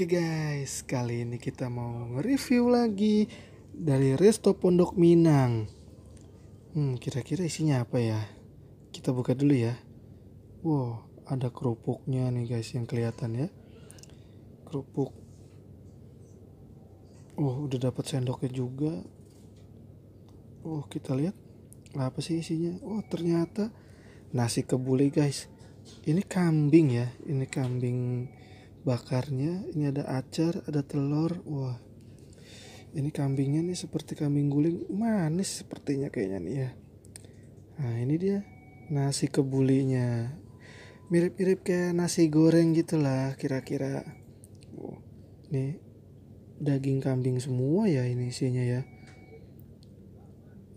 Oke guys, kali ini kita mau nge-review lagi dari Resto Pondok Minang. Hmm, kira-kira isinya apa ya? Kita buka dulu ya. Wow, ada kerupuknya nih guys yang kelihatan ya. Kerupuk. Oh, udah dapat sendoknya juga. Oh, kita lihat apa sih isinya? Oh, ternyata nasi kebuli guys. Ini kambing ya, ini kambing bakarnya ini ada acar ada telur wah ini kambingnya nih seperti kambing guling manis sepertinya kayaknya nih ya nah ini dia nasi kebulinya mirip-mirip kayak nasi goreng gitulah kira-kira wow. nih daging kambing semua ya ini isinya ya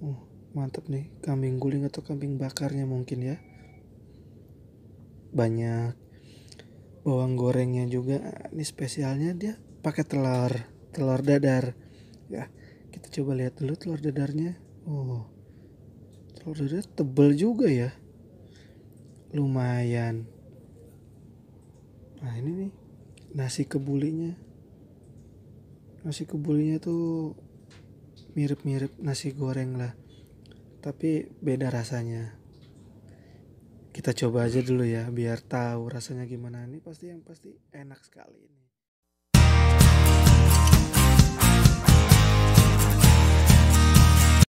oh, mantap nih kambing guling atau kambing bakarnya mungkin ya banyak bawang gorengnya juga ini spesialnya dia pakai telur telur dadar ya kita coba lihat dulu telur dadarnya oh telur dadar tebel juga ya lumayan nah ini nih nasi kebulinya nasi kebulinya tuh mirip-mirip nasi goreng lah tapi beda rasanya kita coba aja dulu ya biar tahu rasanya gimana ini pasti yang pasti enak sekali ini